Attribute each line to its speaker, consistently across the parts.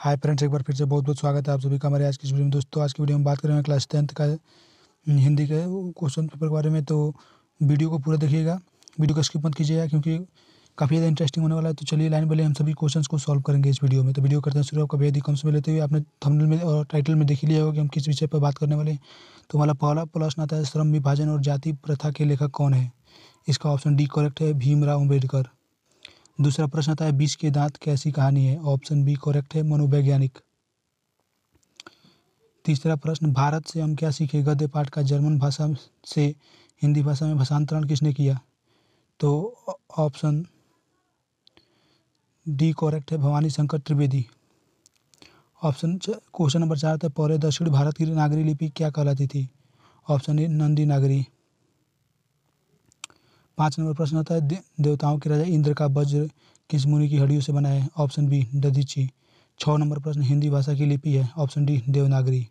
Speaker 1: hi friends एक बार फिर से बहुत बहुत स्वागत है आप सभी का हमारे आज की वीडियो में दोस्तों आज की वीडियो में बात करेंगे क्लास टेंथ का हम्म, हिंदी के क्वेश्चन पेपर के बारे में तो वीडियो को पूरा देखिएगा वीडियो का स्किप मत कीजिएगा क्योंकि काफ़ी ज़्यादा इंटरेस्टिंग होने वाला है तो चलिए लाइन बोले हम सभी क्वेश्चन को सॉल्व करेंगे इस वीडियो में तो वीडियो करते हैं शुरू आपका बेहद ही कम समय लेते हुए आपने थंबनेल में और टाइटल में देख लिया होगा कि हम किस विषय पर बात करने वाले हैं तो हमारा पहला प्रश्न आता है श्रम विभाजन और जाति प्रथा के लेखक कौन है इसका ऑप्शन डी करेक्ट है भीमराव अम्बेडकर दूसरा प्रश्न आता है बीस के दांत कैसी कहानी है ऑप्शन बी करेक्ट है मनोवैज्ञानिक तीसरा प्रश्न भारत से हम क्या सीखे गद्य पाठ का जर्मन भाषा से हिंदी भाषा में भाषांतरण किसने किया तो ऑप्शन डी करेक्ट है Bhawani Shankar Trivedi option question number चार था पौरे दक्षिण भारत की नागरी लिपि क्या कहलाती थी ऑप्शन ए नंदी नागरी पाँच नंबर प्रश्न होता है देवताओं के राजा इंद्र का वज्र किस मुनि की हड्डियों से बना है ऑप्शन बी दधीची छः नंबर प्रश्न हिंदी भाषा की लिपि है ऑप्शन डी देवनागरी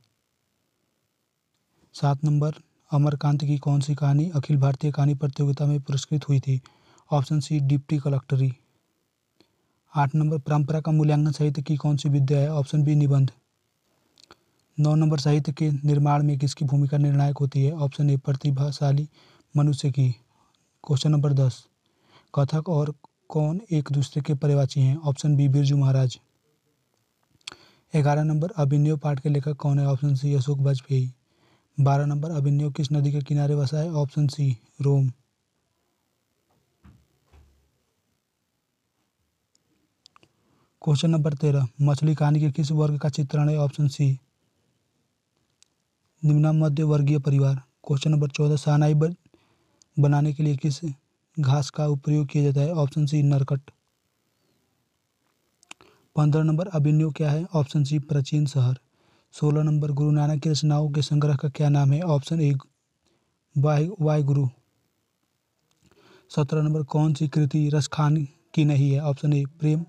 Speaker 1: सात नंबर अमरकांत की कौन सी कहानी अखिल भारतीय कहानी प्रतियोगिता में पुरस्कृत हुई थी ऑप्शन सी डिप्टी कलेक्टरी आठ नंबर परंपरा का मूल्यांकन साहित्य की कौन सी विद्या है ऑप्शन बी निबंध नौ नंबर साहित्य के निर्माण में किसकी भूमिका निर्णायक होती है ऑप्शन ए प्रतिभाशाली मनुष्य की क्वेश्चन नंबर दस कथक और कौन एक दूसरे के परिवाची हैं ऑप्शन बी बिरजू महाराज ग्यारह नंबर अभिनय पाठ के लेखक कौन है ऑप्शन सी अशोक वाजपेयी बारह नंबर अभिनय किस नदी के किनारे बसा है option C Rome question number तेरह मछली कहानी के किस वर्ग का चित्रण है ऑप्शन सी निम्न मध्य वर्गीय परिवार क्वेश्चन नंबर चौदह सानाई बनाने के लिए किस घास का उपयोग किया जाता है ऑप्शन सी नरकट पंद्रह नंबर अभिन्यु क्या है ऑप्शन सी प्राचीन शहर सोलह नंबर गुरु नानक की रचनाओं के संग्रह का क्या नाम है ऑप्शन ए वाय वाय गुरु सत्रह नंबर कौन सी कृति रसखान की नहीं है ऑप्शन ए प्रेम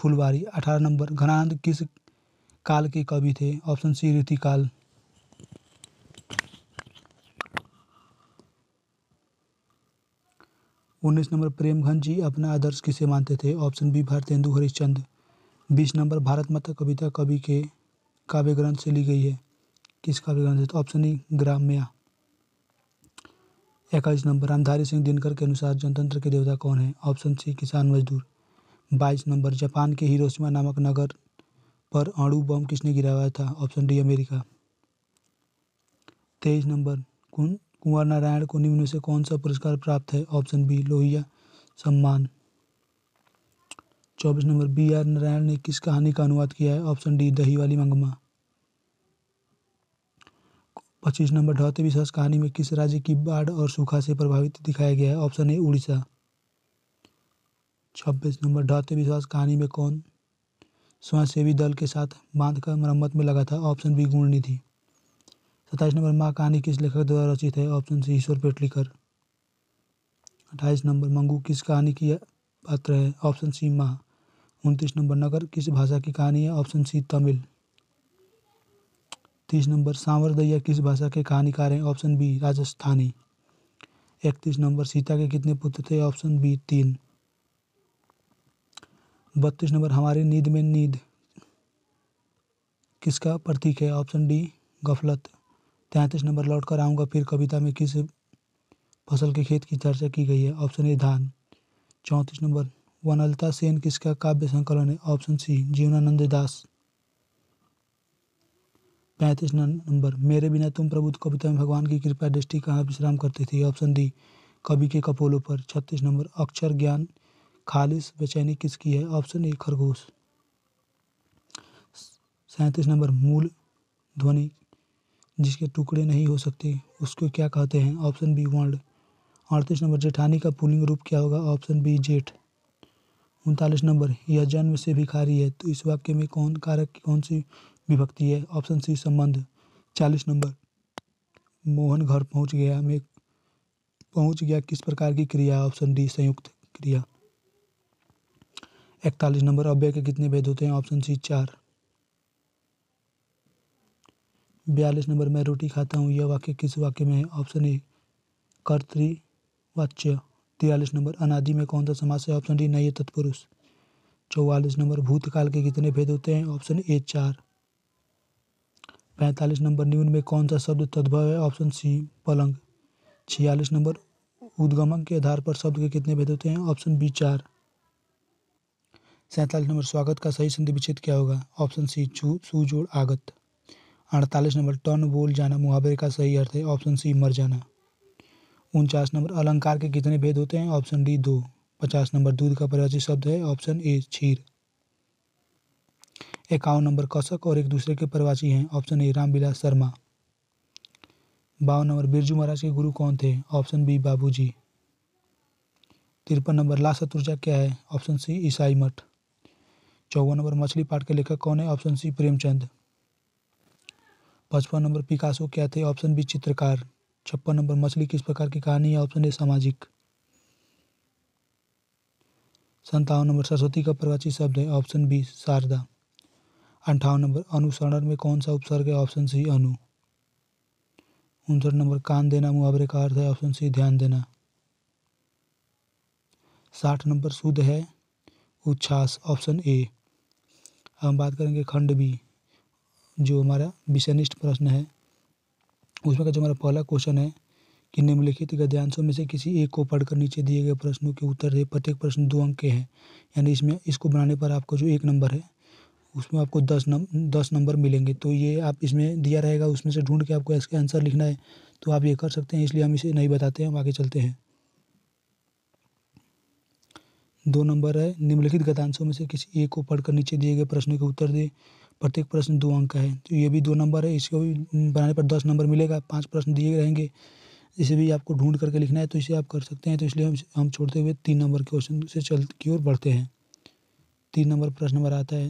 Speaker 1: फुलवारी अठारह नंबर घनानंद किस काल के कवि थे ऑप्शन सी रीतिकाल उन्नीस नंबर प्रेमघन जी अपना आदर्श किसे मानते थे ऑप्शन बी भारतेंदु हरिश्चंद्र बीस नंबर भारत माता कविता कवि के काव्य ग्रंथ से ली गई है किस काव्य ग्रंथ से तो ऑप्शन ई ग्राम्या इक्कीस नंबर रामधारी सिंह दिनकर के अनुसार जनतंत्र के देवता कौन है ऑप्शन सी किसान मजदूर बाईस नंबर जापान के हिरोशिमा नामक नगर पर अणु बम किसने गिराया था ऑप्शन डी अमेरिका तेईस नंबर कौन कुंवर नारायण को निम्न से कौन सा पुरस्कार प्राप्त है ऑप्शन बी लोहिया सम्मान चौबीस नंबर बी आर नारायण ने किस कहानी का अनुवाद किया है ऑप्शन डी दही वाली मंगमा पच्चीस नंबर ढौते विश्वास कहानी में किस राज्य की बाढ़ और सूखा से प्रभावित दिखाया गया है ऑप्शन ए उड़ीसा छब्बीस नंबर ढौते विश्वास कहानी में कौन स्वयंसेवी दल के साथ बांध का मरम्मत में लगा था ऑप्शन बी गुणनिधि सत्ताईस नंबर माँ कहानी किस लेखक द्वारा रचित है ऑप्शन सी ईश्वर पेटलीकर अट्ठाईस नंबर मंगू किस कहानी की पात्र है ऑप्शन सी माँ उनतीस नंबर नगर किस भाषा की कहानी है ऑप्शन सी तमिल तीस नंबर सांवर दैया किस भाषा के कहानीकार हैं ऑप्शन बी राजस्थानी इकतीस नंबर सीता के कितने पुत्र थे ऑप्शन बी तीन बत्तीस नंबर हमारी नींद में नींद किसका प्रतीक है ऑप्शन डी गफलत तैंतीस नंबर लौट कर आऊँगा फिर कविता में किस फसल के खेत की चर्चा की गई है ऑप्शन ए धान चौंतीस नंबर वनलता सेन किसका काव्य संकलन है ऑप्शन सी जीवनानंद दास पैंतीस नंबर मेरे बिना तुम प्रबुद्ध तो कविता में भगवान की कृपा दृष्टि कहाँ विश्राम करती थी ऑप्शन डी कवि के कपोलों पर छत्तीस नंबर अक्षर ज्ञान खालिश बेचैनी किसकी है ऑप्शन ए खरगोश सैंतीस नंबर मूल ध्वनि जिसके टुकड़े नहीं हो सकते उसको क्या कहते हैं ऑप्शन बी वर्ण अड़तीस नंबर जेठानी का पुलिंग रूप क्या होगा ऑप्शन बी जेठ उनतालीस नंबर यह जन्म से भिखारी है तो इस वाक्य में कौन कारक की कौन सी विभक्ति है ऑप्शन सी संबंध चालीस नंबर मोहन घर पहुंच गया में पहुंच गया किस प्रकार की क्रिया ऑप्शन डी संयुक्त क्रिया इकतालीस नंबर अव्यय के कितने भेद होते हैं ऑप्शन सी चार बयालीस नंबर मैं रोटी खाता हूँ यह वाक्य किस वाक्य में है ऑप्शन ए कर्तवाच्य तिरालीस नंबर अनादि में कौन सा समास है ऑप्शन डी नये तत्पुरुष चौवालीस नंबर भूतकाल के कितने भेद होते हैं ऑप्शन ए चार पैंतालीस नंबर निम्न में कौन सा शब्द तद्भव है ऑप्शन सी पलंग छियालीस नंबर उद्गमन के आधार पर शब्द के कितने भेद होते हैं ऑप्शन बी चार सैंतालीस नंबर स्वागत का सही संधि विच्छेद क्या होगा ऑप्शन सी चू सुजोड़ आगत अड़तालीस नंबर टन बोल जाना मुहावरे का सही अर्थ है ऑप्शन सी मर जाना उनचास नंबर अलंकार के कितने भेद होते हैं ऑप्शन डी दो पचास नंबर दूध का परिभाषित शब्द है ऑप्शन ए छीर इक्यावन नंबर कशक और एक दूसरे के प्रवासी हैं ऑप्शन ए रामविलास शर्मा बावन नंबर बिरजू महाराज के गुरु कौन थे ऑप्शन बी बाबूजी तिरपन नंबर ला शत्रुजा क्या है ऑप्शन सी ईसाई मठ चौवन नंबर मछली पाठ के लेखक कौन है ऑप्शन सी प्रेमचंद पचपन नंबर पिकासो क्या थे ऑप्शन बी चित्रकार छप्पन नंबर मछली किस प्रकार की कहानी है ऑप्शन ए सामाजिक संतावन नंबर सरस्वती का प्रवाची शब्द है ऑप्शन बी शारदा अंठावन नंबर अनुसरण में कौन सा उपसर्ग है ऑप्शन सी अनु उनसठ नंबर कान देना मुहावरे का अर्थ है ऑप्शन सी ध्यान देना साठ नंबर शुद्ध है उच्छास ऑप्शन ए हम बात करेंगे खंड बी जो हमारा विषयनिष्ठ प्रश्न है उसमें का जो हमारा पहला क्वेश्चन है कि निम्नलिखित गद्यांशों में से किसी एक को पढ़कर नीचे दिए गए प्रश्नों के उत्तर दे प्रत्येक प्रश्न दो अंक के हैं यानी इसमें इसको बनाने पर आपको जो एक नंबर है उसमें आपको दस नम दस नंबर मिलेंगे तो ये आप इसमें दिया रहेगा उसमें से ढूंढ के आपको इसका आंसर लिखना है तो आप ये कर सकते हैं इसलिए हम इसे नहीं बताते हैं हम आगे चलते हैं दो नंबर है निम्नलिखित गद्यांशों में से किसी एक को पढ़कर नीचे दिए गए प्रश्नों के उत्तर दे प्रत्येक प्रश्न दो अंक का है तो ये भी दो नंबर है इसको भी बनाने पर दस नंबर मिलेगा पाँच प्रश्न दिए रहेंगे इसे भी आपको ढूंढ करके लिखना है तो इसे आप कर सकते हैं तो इसलिए हम हम छोड़ते हुए तीन नंबर के क्वेश्चन से चल की ओर बढ़ते हैं तीन नंबर प्रश्न नंबर आता है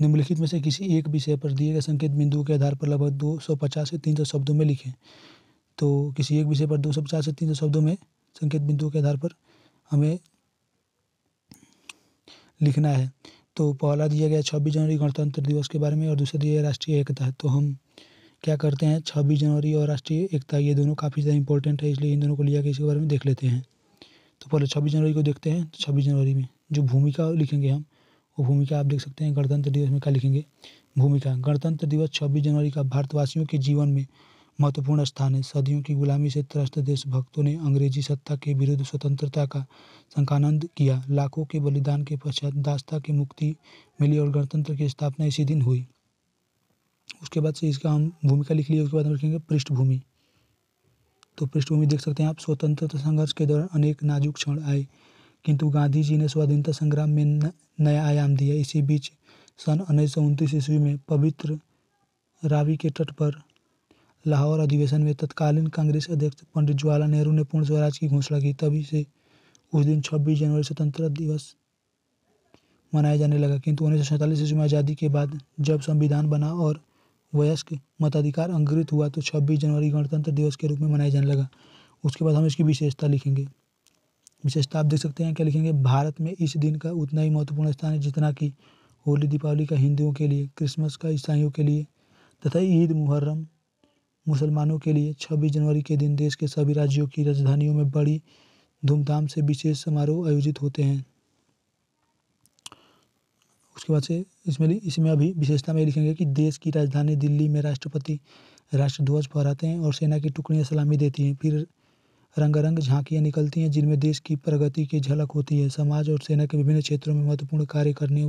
Speaker 1: निम्नलिखित में से किसी एक विषय पर दिए गए संकेत बिंदुओं के आधार पर लगभग दो सौ पचास से तीन सौ शब्दों में लिखें तो किसी एक विषय पर दो सौ पचास से तीन सौ शब्दों में संकेत बिंदुओं के आधार पर हमें लिखना है तो पहला दिया गया छब्बीस जनवरी गणतंत्र दिवस के बारे में और दूसरा दिया गया राष्ट्रीय एकता तो हम क्या करते हैं छब्बीस जनवरी और राष्ट्रीय एकता ये दोनों काफ़ी ज़्यादा इंपॉर्टेंट है इसलिए इन दोनों को लिया गया इसके बारे में देख लेते हैं तो पहले छब्बीस जनवरी को देखते हैं तो छब्बीस जनवरी में जो भूमिका लिखेंगे हम वो भूमिका आप देख सकते हैं गणतंत्र दिवस में क्या लिखेंगे भूमिका गणतंत्र दिवस छब्बीस जनवरी का भारतवासियों के जीवन में महत्वपूर्ण स्थान है सदियों की गुलामी से त्रस्त देशभक्तों ने अंग्रेजी सत्ता के विरुद्ध स्वतंत्रता का संकानंद किया लाखों के बलिदान के पश्चात दास्ता की मुक्ति मिली और गणतंत्र की स्थापना इसी दिन हुई उसके बाद से इसका हम भूमिका लिख लिए उसके बाद हम लिखेंगे पृष्ठभूमि तो पृष्ठभूमि देख सकते हैं आप स्वतंत्रता संघर्ष के दौरान अनेक नाजुक क्षण आए किंतु गांधी जी ने स्वाधीनता संग्राम में नया आयाम दिया इसी बीच सन उन्नीस सौ ईस्वी में पवित्र रावी के तट पर लाहौर अधिवेशन में तत्कालीन कांग्रेस अध्यक्ष पंडित जवाहरलाल नेहरू ने पूर्ण स्वराज की घोषणा की तभी से उस दिन 26 जनवरी स्वतंत्रता दिवस मनाया जाने लगा किंतु उन्नीस सौ सैंतालीस ईस्वी में आज़ादी के बाद जब संविधान बना और वयस्क मताधिकार अंकुरित हुआ तो 26 जनवरी गणतंत्र दिवस के रूप में मनाया जाने लगा उसके बाद हम इसकी विशेषता लिखेंगे विशेषता आप देख सकते हैं क्या लिखेंगे भारत में इस दिन का उतना ही महत्वपूर्ण स्थान है जितना कि होली दीपावली का हिंदुओं के लिए क्रिसमस का ईसाइयों के लिए तथा ईद मुहर्रम मुसलमानों के लिए छब्बीस जनवरी के दिन देश के सभी राज्यों की राजधानियों में बड़ी धूमधाम से विशेष समारोह आयोजित होते हैं उसके बाद से इसमें इसमें अभी विशेषता में लिखेंगे कि देश की राजधानी दिल्ली में राष्ट्रपति राष्ट्रध्वज फहराते हैं और सेना की टुकड़ियां सलामी देती हैं फिर रंगारंग झांकियां निकलती हैं जिनमें देश की प्रगति की झलक होती है समाज और सेना के विभिन्न क्षेत्रों में महत्वपूर्ण कार्य करने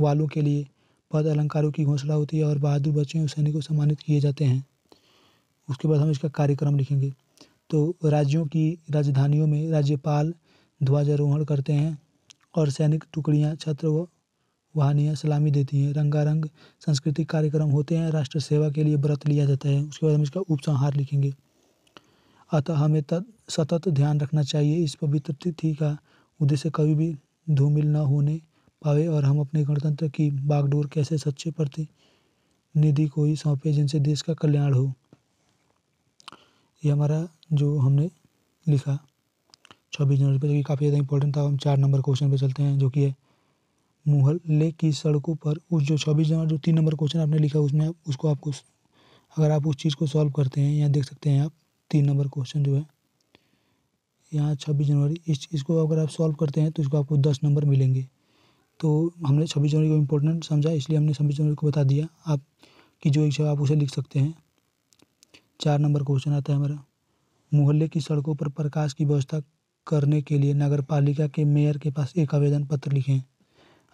Speaker 1: वालों के लिए पद अलंकारों की घोषणा होती है और बहादुर बच्चों और सैनिकों सम्मानित किए जाते हैं उसके बाद हम इसका कार्यक्रम लिखेंगे तो राज्यों की राजधानियों में राज्यपाल ध्वजारोहण करते हैं और सैनिक टुकड़ियाँ छत्र व वाहनियाँ सलामी देती हैं रंगारंग सांस्कृतिक कार्यक्रम होते हैं राष्ट्र सेवा के लिए व्रत लिया जाता है उसके बाद हम इसका उपसंहार लिखेंगे अतः हमें तत् सतत ध्यान रखना चाहिए इस पवित्र तिथि का उद्देश्य कभी भी धूमिल न होने पावे और हम अपने गणतंत्र की बागडोर कैसे सच्चे प्रतिनिधि को ही सौंपे जिनसे देश का कल्याण हो ये हमारा जो हमने लिखा छब्बीस जनवरी पर कि काफ़ी ज़्यादा इंपॉर्टेंट था हम चार नंबर क्वेश्चन पे चलते हैं जो कि है मोहल्ले की सड़कों पर उस जो छब्बीस जनवरी जो तीन नंबर क्वेश्चन आपने लिखा उसमें आप उसको आपको अगर आप उस चीज़ को सॉल्व करते हैं यहाँ देख सकते हैं आप तीन नंबर क्वेश्चन जो है यहाँ छब्बीस जनवरी इस चीज़ को अगर आप सॉल्व करते हैं तो इसको आपको दस नंबर मिलेंगे तो हमने छब्बीस जनवरी को इम्पोर्टेंट समझा इसलिए हमने छब्बीस जनवरी को बता दिया आप की जो इच्छा आप उसे लिख सकते हैं चार नंबर क्वेश्चन आता है हमारा मोहल्ले की सड़कों पर प्रकाश की व्यवस्था करने के लिए नगर पालिका के मेयर के पास एक आवेदन पत्र लिखें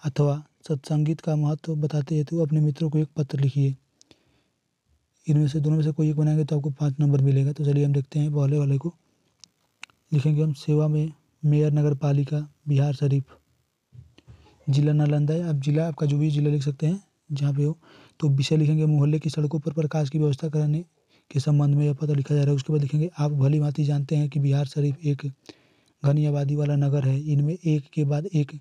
Speaker 1: अथवा सत्संगीत का महत्व बताते हेतु तो अपने मित्रों को एक पत्र लिखिए इनमें से दोनों में से कोई एक बनाएंगे तो आपको पाँच नंबर मिलेगा तो चलिए हम देखते हैं पहले वाले को लिखेंगे हम सेवा में मेयर नगर पालिका बिहार शरीफ जिला नालंदा है आप जिला आपका जो भी जिला लिख सकते हैं जहाँ पे हो तो विषय लिखेंगे मोहल्ले की सड़कों पर प्रकाश की व्यवस्था कराने के संबंध में यह पत्र लिखा जा रहा है उसके बाद लिखेंगे आप भली भांति जानते हैं कि बिहार शरीफ एक घनी आबादी वाला नगर है इनमें एक के बाद एक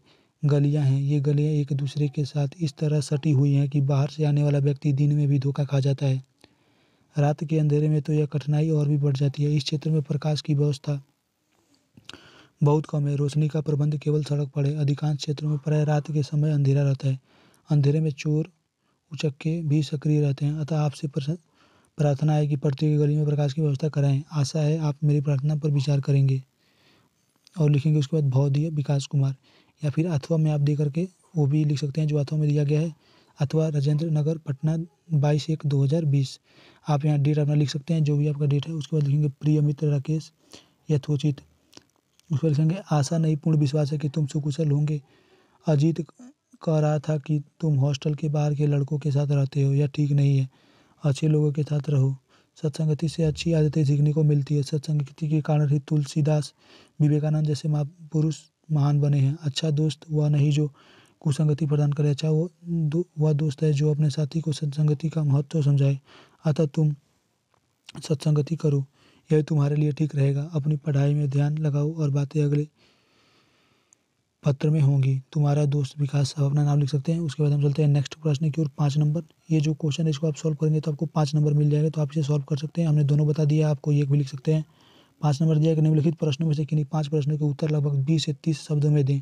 Speaker 1: गलियां हैं ये गलियां एक दूसरे के साथ इस तरह सटी हुई हैं कि बाहर से आने वाला व्यक्ति दिन में भी धोखा खा जाता है रात के अंधेरे में तो यह कठिनाई और भी बढ़ जाती है इस क्षेत्र में प्रकाश की व्यवस्था बहुत कम है रोशनी का प्रबंध केवल सड़क पर है अधिकांश क्षेत्रों में प्राय रात के समय अंधेरा रहता है अंधेरे में चोर उचक्के भी सक्रिय रहते हैं अतः आपसे प्रार्थना है कि पड़ती हुई गली में प्रकाश की व्यवस्था कराएं आशा है आप मेरी प्रार्थना पर विचार करेंगे और लिखेंगे उसके बाद भाव दिया विकास कुमार या फिर अथवा में आप दे करके वो भी लिख सकते हैं जो अथवा में दिया गया है अथवा राजेंद्र नगर पटना बाईस एक दो हज़ार बीस आप यहाँ डेट अपना लिख सकते हैं जो भी आपका डेट है उसके बाद लिखेंगे प्रिय मित्र राकेश यथोचित पर लिखेंगे आशा नहीं पूर्ण विश्वास है कि तुम सुकुशल होंगे अजीत कह रहा था कि तुम हॉस्टल के बाहर के लड़कों के साथ रहते हो यह ठीक नहीं है अच्छे लोगों के साथ रहो सत्संगति से अच्छी आदतें सीखने को मिलती है सत्संगति के कारण ही तुलसीदास विवेकानंद जैसे महापुरुष महान बने हैं अच्छा दोस्त वह नहीं जो कुसंगति प्रदान करे अच्छा वो दो, वह दोस्त है जो अपने साथी को सत्संगति का महत्व समझाए अतः तुम सत्संगति करो यह तुम्हारे लिए ठीक रहेगा अपनी पढ़ाई में ध्यान लगाओ और बातें अगले पत्र में होंगी तुम्हारा दोस्त विकास साहब अपना नाम लिख सकते हैं उसके बाद हम चलते हैं नेक्स्ट प्रश्न की ओर पाँच नंबर ये जो क्वेश्चन है इसको आप सॉल्व करेंगे तो आपको पाँच नंबर मिल जाएगा तो आप इसे सॉल्व कर सकते हैं हमने दोनों बता दिया आपको एक भी लिख सकते हैं पाँच नंबर दिया कि निम्नलिखित प्रश्नों में से किन्हीं पाँच प्रश्नों के उत्तर लगभग बीस से तीस शब्दों में दें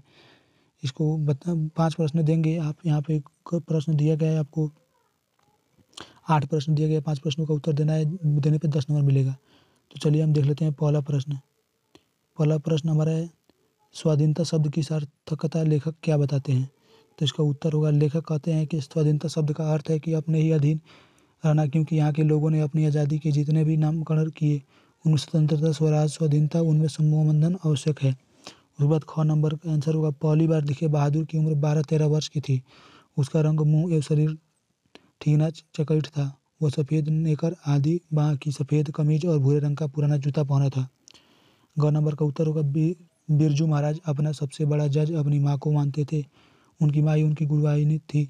Speaker 1: इसको बता पाँच प्रश्न देंगे आप यहाँ पे एक प्रश्न दिया गया है आपको आठ प्रश्न दिया गया पाँच प्रश्नों का उत्तर देना है देने पर दस नंबर मिलेगा तो चलिए हम देख लेते हैं पहला प्रश्न पहला प्रश्न हमारा है स्वाधीनता शब्द की सार्थकता लेखक क्या बताते हैं तो इसका उत्तर होगा लेखक कहते हैं कि स्वाधीनता शब्द का अर्थ है कि अपने ही अधीन रहना क्योंकि यहाँ के लोगों ने अपनी आज़ादी के जितने भी नामकरण किए उनमें स्वतंत्रता स्वराज स्वाधीनता उनमें समूहबंधन आवश्यक है उसके बाद ख नंबर का आंसर होगा पहली बार दिखे बहादुर की उम्र बारह तेरह वर्ष की थी उसका रंग मुंह एवं शरीर ठीना चकट था वह सफ़ेद नेकर आदि बाँ की सफ़ेद कमीज और भूरे रंग का पुराना जूता पहना था ग नंबर का उत्तर होगा बी बिरजू महाराज अपना सबसे बड़ा जज अपनी माँ को मानते थे उनकी माँ ही उनकी गुरुवाहिनी थी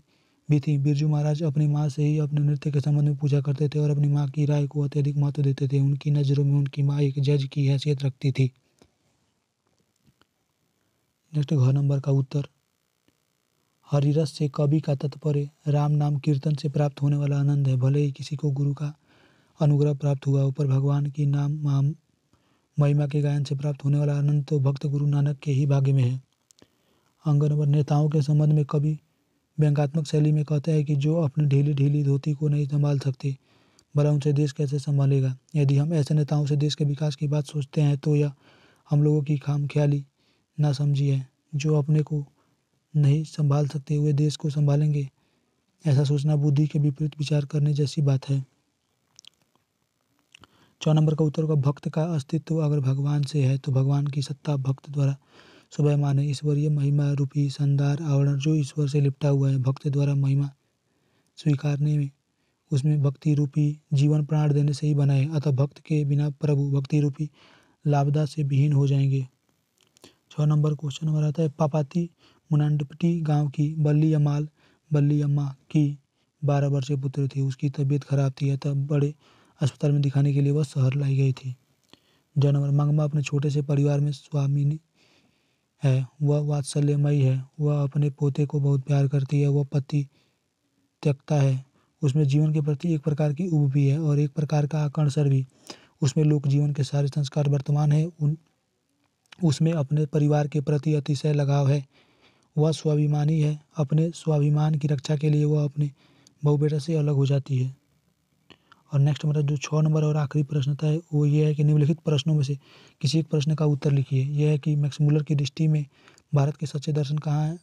Speaker 1: भी थी बिरजू महाराज अपनी माँ से ही अपने नृत्य के संबंध में पूजा करते थे और अपनी माँ की राय को अत्यधिक महत्व देते थे उनकी नज़रों में उनकी माँ एक जज की हैसियत रखती थी नेक्स्ट घर नंबर का उत्तर हरिरस से कवि का तात्पर्य राम नाम कीर्तन से प्राप्त होने वाला आनंद है भले ही किसी को गुरु का अनुग्रह प्राप्त हुआ ऊपर भगवान की नाम महिमा के गायन से प्राप्त होने वाला आनंद तो भक्त गुरु नानक के ही भाग्य में है नंबर नेताओं के संबंध में कभी व्यंगात्मक शैली में कहता है कि जो अपनी ढीली ढीली धोती को नहीं संभाल सकते भला उनसे देश कैसे संभालेगा यदि हम ऐसे नेताओं से देश के विकास की बात सोचते हैं तो यह हम लोगों की खाम ख्याली ना समझी है जो अपने को नहीं संभाल सकते हुए देश को संभालेंगे ऐसा सोचना बुद्धि के विपरीत विचार करने जैसी बात है चौ नंबर का उत्तर होगा भक्त का अस्तित्व अगर भगवान से है तो भगवान की सत्ता भक्त द्वारा सुबह माने ईश्वरीय महिमा रूपी संदार आवरण जो ईश्वर से लिपटा हुआ है भक्त द्वारा महिमा स्वीकारने में उसमें भक्ति रूपी जीवन प्राण देने से ही बना है अतः भक्त के बिना प्रभु भक्ति रूपी लाभदा से विहीन हो जाएंगे छः नंबर क्वेश्चन नंबर आता है पापाती मुनांडपटी गांव की बल्ली अमाल बल्ली अम्मा की बारह वर्षीय पुत्र थी उसकी तबीयत खराब थी अतः बड़े अस्पताल में दिखाने के लिए वह शहर लाई गई थी जानवर मंगमा अपने छोटे से परिवार में स्वामिनी है वह वात्सल्यमयी है वह अपने पोते को बहुत प्यार करती है वह पति त्यक्ता है उसमें जीवन के प्रति एक प्रकार की ऊब भी है और एक प्रकार का आकर्षण भी उसमें लोक जीवन के सारे संस्कार वर्तमान है उन उसमें अपने परिवार के प्रति अतिशय लगाव है वह स्वाभिमानी है अपने स्वाभिमान की रक्षा के लिए वह अपने बहु बेटा से अलग हो जाती है और नेक्स्ट हमारा जो छः नंबर और आखिरी प्रश्न था वो ये है कि निम्नलिखित प्रश्नों में से किसी एक प्रश्न का उत्तर लिखिए यह है कि मैक्समूलर की दृष्टि में भारत के सच्चे दर्शन कहाँ हैं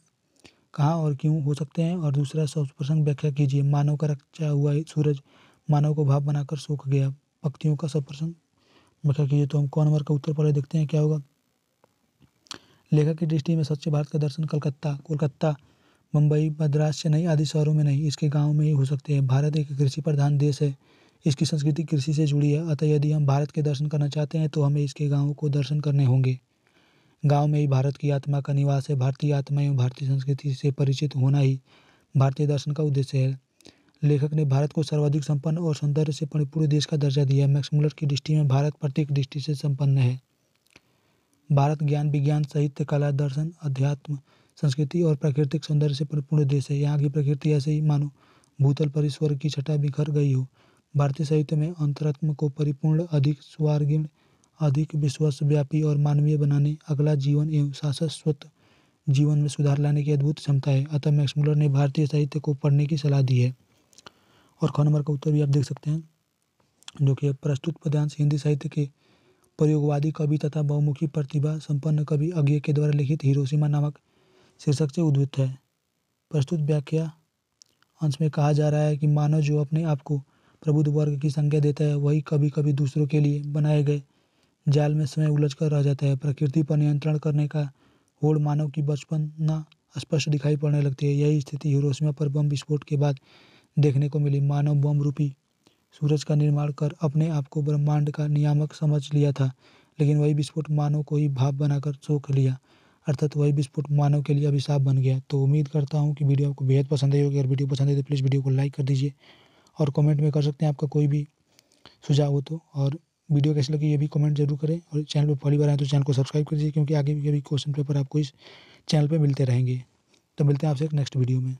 Speaker 1: कहाँ और क्यों हो सकते हैं और दूसरा सब प्रसंग व्याख्या कीजिए मानव का रक्षा हुआ सूरज मानव को भाव बनाकर सूख गया पक्तियों का सब प्रसंग व्याख्या कीजिए तो हम कौन नंबर का उत्तर पहले देखते हैं क्या होगा लेखक की दृष्टि में सच्चे भारत का दर्शन कलकत्ता कोलकाता मुंबई मद्रास चेन्नई आदि शहरों में नहीं इसके गाँव में ही हो सकते हैं भारत एक कृषि प्रधान देश है इसकी संस्कृति कृषि से जुड़ी है अतः यदि हम भारत के दर्शन करना चाहते हैं तो हमें इसके गाँव को दर्शन करने होंगे गाँव में ही भारत की आत्मा का निवास है भारतीय आत्मा एवं भारतीय संस्कृति से परिचित होना ही भारतीय दर्शन का उद्देश्य है लेखक ने भारत को सर्वाधिक संपन्न और सौंदर्य से परिपूर्ण देश का दर्जा दिया है मैक्समुलर की दृष्टि में भारत प्रत्येक दृष्टि से संपन्न है भारत ज्ञान विज्ञान साहित्य कला दर्शन अध्यात्म संस्कृति और प्राकृतिक सौंदर्य से परिपूर्ण देश है यहाँ की प्रकृति ऐसे ही मानो भूतल पर ईश्वर की छटा बिखर गई हो भारतीय साहित्य में अंतरात्म को परिपूर्ण अधिक स्वर्गीण अधिक विश्वव्यापी और मानवीय बनाने अगला जीवन एवं शाश्वत जीवन में सुधार लाने की अद्भुत क्षमता है अतः मैक्समुलर ने भारतीय साहित्य को पढ़ने की सलाह दी है और ख का उत्तर भी आप देख सकते हैं जो कि प्रस्तुत पदांश हिंदी साहित्य के प्रयोगवादी कवि तथा बहुमुखी प्रतिभा संपन्न कवि अज्ञे के द्वारा लिखित हिरोशिमा नामक शीर्षक से उद्भुत है प्रस्तुत व्याख्या अंश में कहा जा रहा है कि मानव जो अपने आप को प्रबुद्ध वर्ग की संज्ञा देता है वही कभी कभी दूसरों के लिए बनाए गए जाल में समय उलझ कर रह जाता है प्रकृति पर नियंत्रण करने का होड़ मानव की बचपन न स्पष्ट दिखाई पड़ने लगती है यही स्थिति हिरोशिमा पर बम विस्फोट के बाद देखने को मिली मानव बम रूपी सूरज का निर्माण कर अपने आप को ब्रह्मांड का नियामक समझ लिया था लेकिन वही विस्फोट मानव को ही भाव बनाकर सोख लिया अर्थात वही विस्फोट मानव के लिए अभिशाप बन गया तो उम्मीद करता हूँ कि वीडियो आपको बेहद पसंद आई होगी अगर वीडियो पसंद आई तो प्लीज़ वीडियो को लाइक कर दीजिए और कमेंट में कर सकते हैं आपका कोई भी सुझाव हो तो और वीडियो कैसे लगी ये भी कमेंट जरूर करें और चैनल पर पहली बार आए तो चैनल को सब्सक्राइब कर दीजिए क्योंकि आगे भी क्वेश्चन पेपर आपको इस चैनल पर मिलते रहेंगे तो मिलते हैं आपसे नेक्स्ट वीडियो में